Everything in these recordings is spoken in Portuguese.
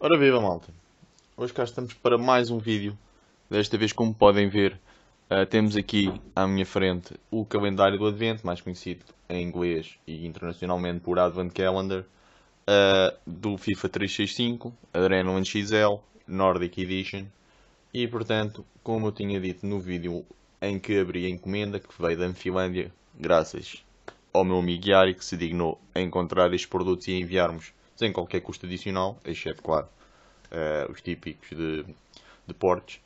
Ora viva malta, hoje cá estamos para mais um vídeo, desta vez como podem ver uh, temos aqui à minha frente o calendário do Advento, mais conhecido em inglês e internacionalmente por Advent Calendar, uh, do FIFA 365, Adrenaline XL, Nordic Edition e portanto, como eu tinha dito no vídeo em que abri a encomenda que veio da Finlândia, graças ao meu amigo Yari que se dignou a encontrar estes produtos e enviarmos sem qualquer custo adicional, exceto, claro, uh, os típicos de, de portes.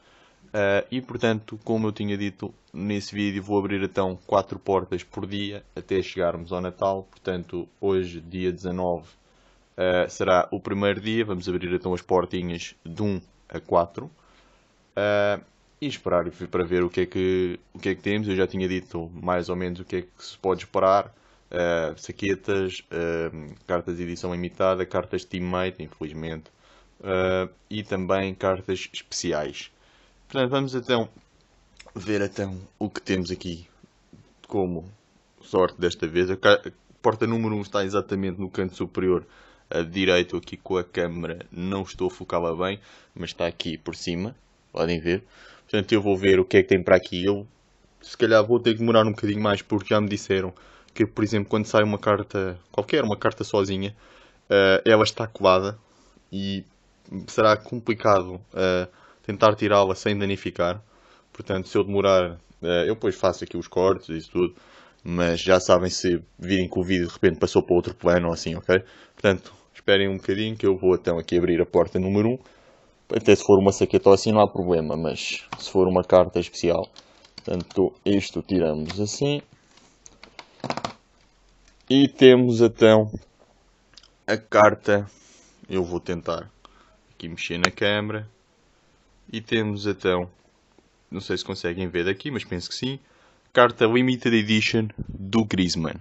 Uh, e portanto, como eu tinha dito nesse vídeo, vou abrir então 4 portas por dia até chegarmos ao Natal. Portanto, hoje, dia 19, uh, eh, será o primeiro dia. Vamos abrir então as portinhas de 1 a 4 uh, e esperar para ver o que, é que, o que é que temos. Eu já tinha dito mais ou menos o que é que se pode esperar. Uh, saquetas, uh, cartas de edição limitada, cartas teammate, infelizmente, uh, e também cartas especiais. Portanto, vamos então ver então o que temos aqui como sorte desta vez. A porta número 1 está exatamente no canto superior direito, aqui com a câmera não estou a focá-la bem, mas está aqui por cima, podem ver. Portanto, eu vou ver o que é que tem para aqui. Eu, se calhar, vou ter que demorar um bocadinho mais porque já me disseram que, por exemplo, quando sai uma carta qualquer, uma carta sozinha, uh, ela está colada e será complicado uh, tentar tirá-la sem danificar. Portanto, se eu demorar, uh, eu depois faço aqui os cortes e isso tudo, mas já sabem se virem que o vídeo de repente passou para outro plano ou assim, ok? Portanto, esperem um bocadinho que eu vou então aqui abrir a porta número 1. Até se for uma saqueta ou assim não há problema, mas se for uma carta especial, portanto, isto tiramos assim e temos então a carta. Eu vou tentar aqui mexer na câmera. E temos então, não sei se conseguem ver daqui, mas penso que sim, carta Limited Edition do Griezmann.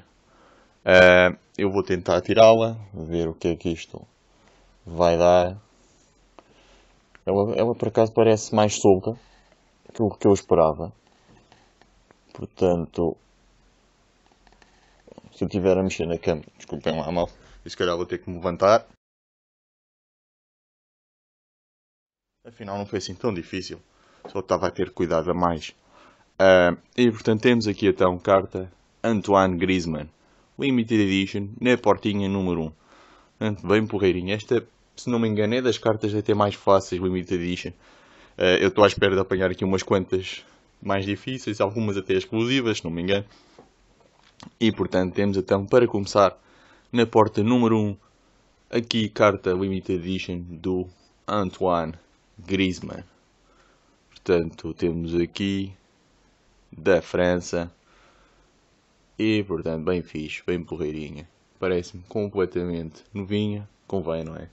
Uh, eu vou tentar tirá-la, ver o que é que isto vai dar. Ela, ela por acaso parece mais solta do que eu esperava. Portanto, se eu estiver a mexer na cama, desculpem lá mal, e se calhar vou ter que me levantar. Afinal não foi assim tão difícil, só estava a ter cuidado a mais. Uh, e portanto temos aqui então carta Antoine Griezmann, Limited Edition, na portinha número 1. Portanto, bem porreirinha. Esta, se não me engano, é das cartas até mais fáceis, Limited Edition. Uh, eu estou à espera de apanhar aqui umas quantas mais difíceis, algumas até exclusivas, se não me engano. E portanto temos então para começar na porta número 1 aqui carta limited edition do Antoine Griezmann. Portanto temos aqui da França e portanto bem fixe, bem porreirinha. Parece-me completamente novinha, convém, não é?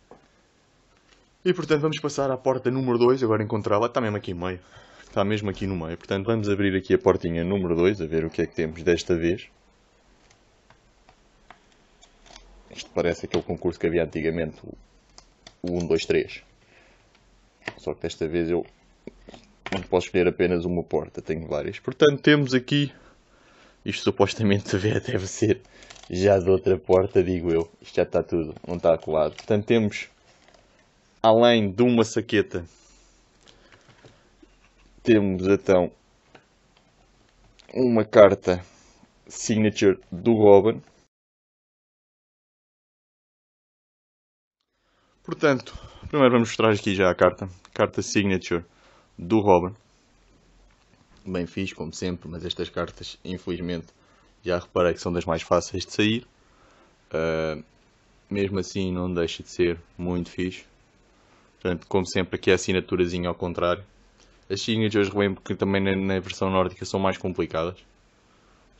E portanto vamos passar à porta número 2, agora encontrá-la, está mesmo aqui no meio. Está mesmo aqui no meio, portanto vamos abrir aqui a portinha número 2, a ver o que é que temos desta vez. Isto parece aquele concurso que havia antigamente, o 1, 2, 3. Só que desta vez eu não posso escolher apenas uma porta, tenho várias. Portanto, temos aqui. Isto supostamente deve ser já de outra porta, digo eu. Isto já está tudo, não está colado. Portanto, temos além de uma saqueta, temos então uma carta signature do Robin. Portanto, primeiro vamos mostrar aqui já a carta. Carta Signature do Robin. Bem fixe, como sempre, mas estas cartas, infelizmente, já reparei que são das mais fáceis de sair. Uh, mesmo assim, não deixa de ser muito fixe. Portanto, como sempre, aqui é a assinaturazinha ao contrário. As signatures, lembro que também na, na, versão nórdica são mais complicadas.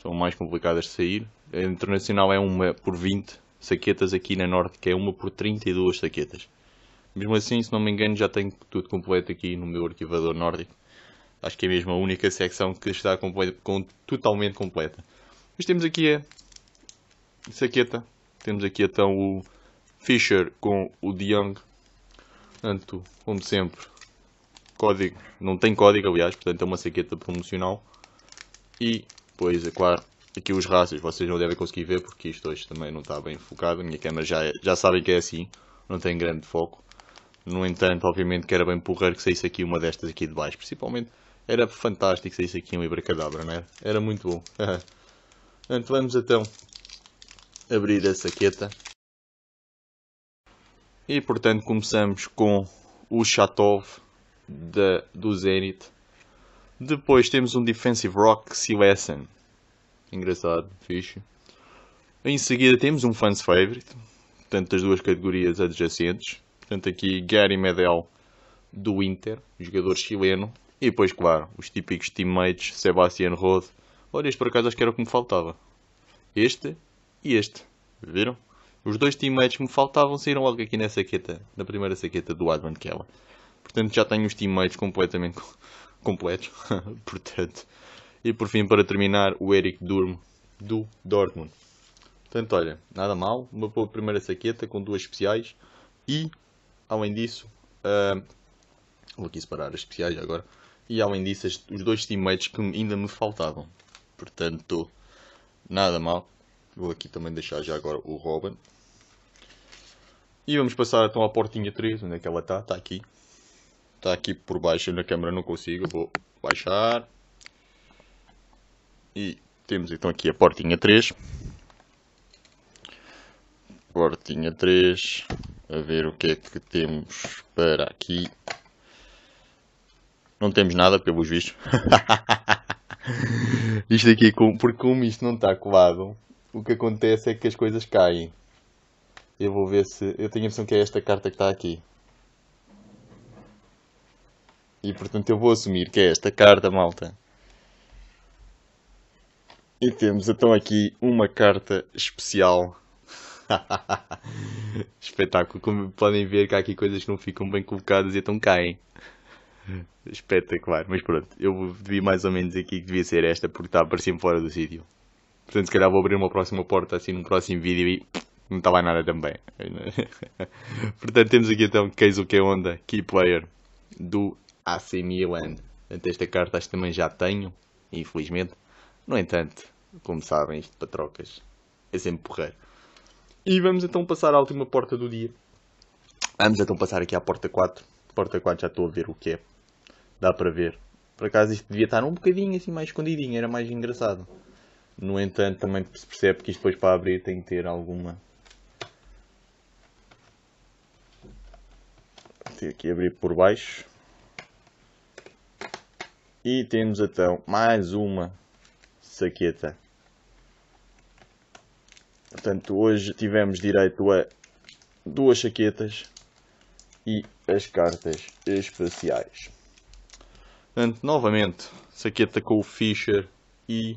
São mais complicadas de sair. A internacional é uma por 20 saquetas aqui na Norte, que é uma por 32 saquetas. Mesmo assim, se não me engano, já tenho tudo completo aqui no meu arquivador nórdico. Acho que é mesmo a única secção que está completo, com, totalmente completa. Mas temos aqui a saqueta. Temos aqui então o Fischer com o Young. Portanto, como sempre, código. Não tem código, aliás, portanto é uma saqueta promocional. E depois a é quarta aqui os raças vocês não devem conseguir ver porque isto hoje também não está bem focado. A minha câmera já, é, já sabem que é assim, não tem grande foco. No entanto, obviamente que era bem porreiro que saísse aqui uma destas aqui de baixo. Principalmente era fantástico saísse aqui um Ibracadabra, não era? É? Era muito bom. Portanto, vamos então abrir a saqueta. E portanto começamos com o Chatov da, do Zenit. Depois temos um Defensive Rock Silesen engraçado, fixe. Em seguida temos um fans favorite, portanto das duas categorias adjacentes. Portanto aqui Gary Medel do Inter, jogador chileno. E depois, claro, os típicos teammates, Sebastian Rode. Olha, este por acaso acho que era o que me faltava. Este e este. Viram? Os dois teammates que me faltavam saíram logo aqui na saqueta, na primeira saqueta do Advan Keller. Portanto, já tenho os teammates completamente completos. Portanto, e por fim, para terminar, o Eric Durmo do Dortmund. Portanto, olha, nada mal. Uma boa primeira saqueta com duas especiais. E, além disso, uh, vou aqui separar as especiais agora. E, além disso, os dois teammates que ainda me faltavam. Portanto, nada mal. Vou aqui também deixar já agora o Robin. E vamos passar então à portinha 3. Onde é que ela está? Está aqui. Está aqui por baixo. Na câmera não consigo. Vou baixar. E temos então aqui a portinha 3. Portinha 3. A ver o que é que temos para aqui. Não temos nada, pelos vistos. isto aqui, é porque como isto não está colado, o que acontece é que as coisas caem. Eu vou ver se. Eu tenho a impressão que é esta carta que está aqui. E portanto eu vou assumir que é esta carta, malta. E temos então aqui uma carta especial. Espetáculo. Como podem ver, que há aqui coisas que não ficam bem colocadas e então caem. Espetacular. Mas pronto, eu devia mais ou menos aqui que devia ser esta porque está a fora do sítio. Portanto, se calhar vou abrir uma próxima porta assim num próximo vídeo e não está lá nada também. Portanto, temos aqui então Keizo que é onda, key player do AC Milan. Portanto, esta carta acho que também já tenho, infelizmente. No entanto, como sabem, isto para trocas é sempre porreiro. E vamos então passar à última porta do dia. Vamos então passar aqui à porta 4. Porta 4 já estou a ver o que é. Dá para ver. Por acaso isto devia estar um bocadinho assim mais escondidinho, era mais engraçado. No entanto, também se percebe que isto depois para abrir tem que ter alguma. Tem aqui abrir por baixo. E temos então mais uma saqueta. Portanto, hoje tivemos direito a duas saquetas e as cartas especiais. Portanto, novamente, saqueta com o Fischer e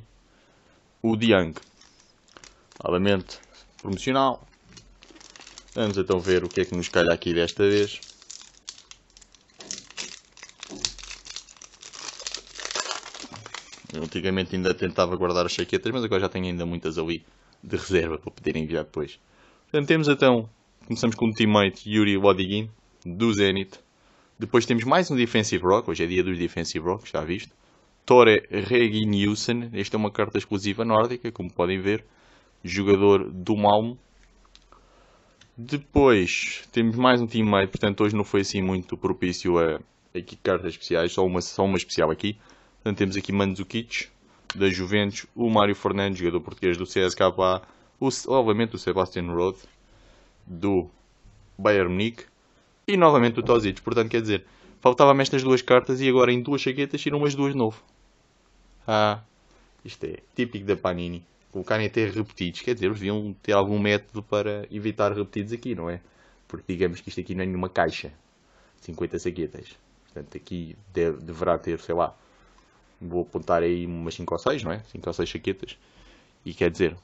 o Diang. Novamente, promocional. Vamos então ver o que é que nos calha aqui desta vez. antigamente ainda tentava guardar as chaquetas, mas agora já tenho ainda muitas ali de reserva para poder enviar depois. Portanto, temos então, começamos com o teammate Yuri Wadigin, do Zenit. Depois temos mais um defensive rock, hoje é dia dos defensive rock, já visto. Tore Reginiusen, esta é uma carta exclusiva nórdica, como podem ver, jogador do Malmo. Depois temos mais um teammate, portanto hoje não foi assim muito propício a, aqui cartas especiais, só uma, só uma especial aqui. Portanto, temos aqui Mandzukic, da Juventus, o Mário Fernandes, jogador português do CSKA, o, obviamente o Sebastian Roth, do Bayern Munique, e novamente o Tosic. Portanto, quer dizer, faltavam-me estas duas cartas e agora em duas chaquetas tiram as duas de novo. Ah, isto é típico da Panini. Colocarem até repetidos, quer dizer, deviam ter algum método para evitar repetidos aqui, não é? Porque digamos que isto aqui não é nenhuma caixa. 50 saquetas. Portanto, aqui deve, deverá ter, sei lá, vou apontar aí umas 5 ou 6, não é? 5 ou 6 chaquetas. E quer dizer,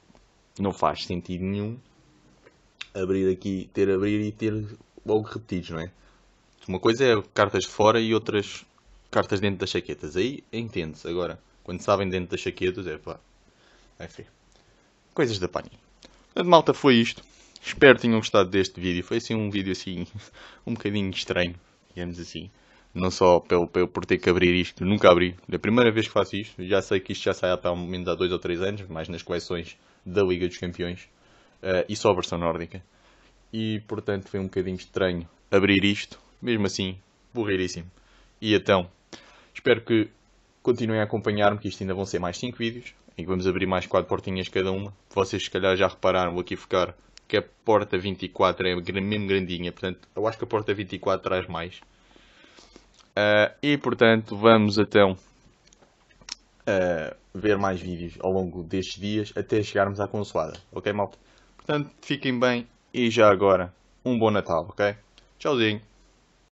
não faz sentido nenhum abrir aqui, ter abrir e ter logo repetidos, não é? Uma coisa é cartas de fora e outras cartas dentro das chaquetas. Aí entende-se. Agora, quando sabem dentro das chaquetas, é pá. É feio. Coisas da Pani. Portanto, malta, foi isto. Espero que tenham gostado deste vídeo. Foi assim um vídeo assim, um bocadinho estranho, digamos assim não só pelo, pelo, por ter que abrir isto, nunca abri, é a primeira vez que faço isto, já sei que isto já sai há pelo menos há 2 ou 3 anos, mas nas coleções da Liga dos Campeões, uh, e só a versão nórdica. E portanto foi um bocadinho estranho abrir isto, mesmo assim, burreiríssimo. E então, espero que continuem a acompanhar-me, que isto ainda vão ser mais 5 vídeos, e vamos abrir mais 4 portinhas cada uma. Vocês se calhar já repararam, vou aqui focar que a porta 24 é mesmo grandinha, portanto eu acho que a porta 24 traz mais. Uh, e portanto, vamos então uh, ver mais vídeos ao longo destes dias até chegarmos à consoada, ok, malta? Portanto, fiquem bem e já agora, um bom Natal, ok? Tchauzinho!